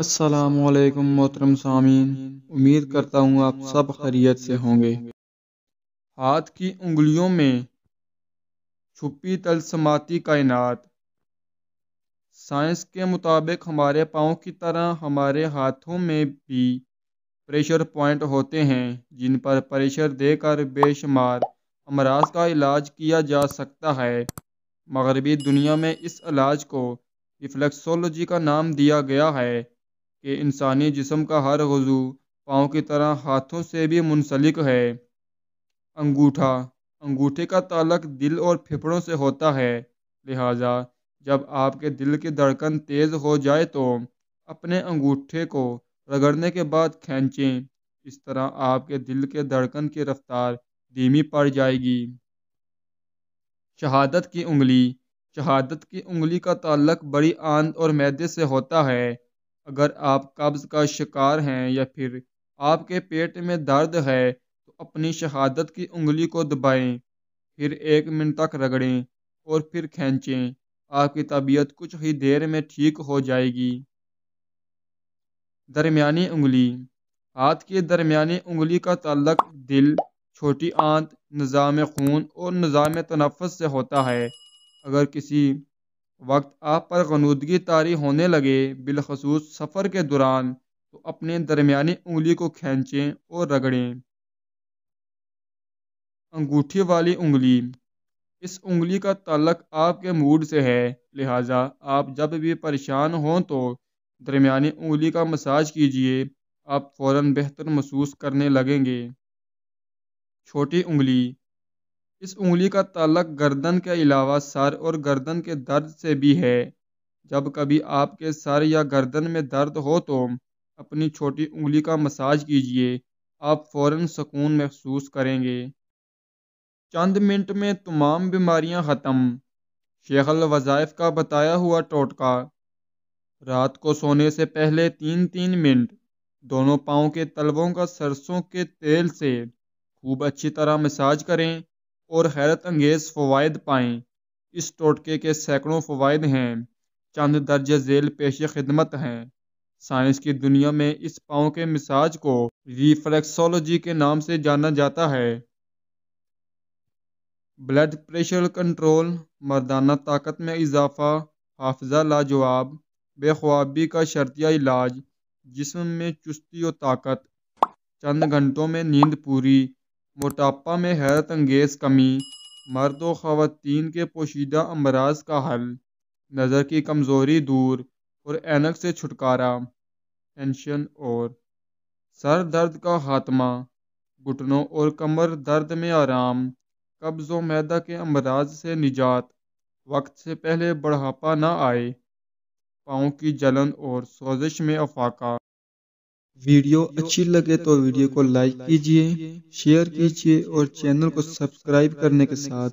असलकम मोहतरम सामीन उम्मीद करता हूँ आप सब खैरियत से होंगे हाथ की उंगलियों में छुपी तलसमाती कायनात साइंस के मुताबिक हमारे पाँव की तरह हमारे हाथों में भी प्रेशर पॉइंट होते हैं जिन पर प्रेशर देकर बेशुमार अमराज का इलाज किया जा सकता है मगरबी दुनिया में इस इलाज को रिफ्लेक्सोलॉजी का नाम दिया गया है कि इंसानी जिसम का हर वजू पाँव की तरह हाथों से भी मुनसलिक है अंगूठा अंगूठे का ताल्लक दिल और फेफड़ों से होता है लिहाजा जब आपके दिल की धड़कन तेज़ हो जाए तो अपने अंगूठे को रगड़ने के बाद खींचें इस तरह आपके दिल के धड़कन की रफ्तार धीमी पड़ जाएगी शहादत की उंगली शहादत की उंगली का ताल्लक बड़ी आंत और मैदे से होता है अगर आप कब्ज़ का शिकार हैं या फिर आपके पेट में दर्द है तो अपनी शहादत की उंगली को दबाएं, फिर एक मिनट तक रगड़ें और फिर खींचें आपकी तबीयत कुछ ही देर में ठीक हो जाएगी दरमियानी उंगली हाथ की दरमियानी उंगली का तल्लक दिल छोटी आंत निज़ाम खून और निज़ाम तनफस से होता है अगर किसी वक्त आप पर गनूदगी तारी होने लगे बिलखसूस सफ़र के दौरान तो अपने दरमियानी उंगली को खींचें और रगड़ें अंगूठी वाली उंगली इस उंगली का तलक आपके मूड से है लिहाजा आप जब भी परेशान हों तो दरमियानी उंगली का मसाज कीजिए आप फ़ौर बेहतर महसूस करने लगेंगे छोटी उंगली इस उंगली का ताल्लक गर्दन के अलावा सर और गर्दन के दर्द से भी है जब कभी आपके सर या गर्दन में दर्द हो तो अपनी छोटी उंगली का मसाज कीजिए आप फौरन सुकून महसूस करेंगे चंद मिनट में तमाम बीमारियां ख़त्म शेखल वज़ाइफ का बताया हुआ टोटका रात को सोने से पहले तीन तीन मिनट दोनों पाँव के तलवों का सरसों के तेल से खूब अच्छी तरह मसाज करें और हैरत अंगेज़ फ़वाद पाएँ इस टोटके के सैकड़ों फ़वाद हैं चंद दर्ज झेल पेश खिदमत हैं साइंस की दुनिया में इस पाँव के मिसाज को रिफ्लेक्सोलॉजी के नाम से जाना जाता है ब्लड प्रेशर कंट्रोल मर्दाना ताकत में इजाफा हाफजा लाजवाब बेख्वाबी का शर्तिया इलाज जिसम में चुस्ती और ताकत चंद घंटों में नींद पूरी मोटापा में हैरत अंगेज कमी मर्द व खातन के पोशीदा अमराज का हल नज़र की कमज़ोरी दूर और एनक से छुटकारा टेंशन और सर दर्द का खात्मा घुटनों और कमर दर्द में आराम कब्ज़ व मैदा के अमराज से निजात वक्त से पहले बढ़ापा ना आए पाँव की जलन और सोजिश में अफाका वीडियो तो अच्छी लगे तो वीडियो को लाइक कीजिए शेयर कीजिए और चैनल को सब्सक्राइब करने के साथ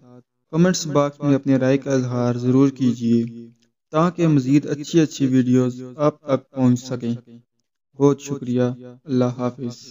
कमेंट्स बॉक्स में अपने राय का इजहार ज़रूर कीजिए ताकि मज़ीद अच्छी अच्छी वीडियोस आप तक पहुंच सकें बहुत शुक्रिया अल्लाह हाफिज़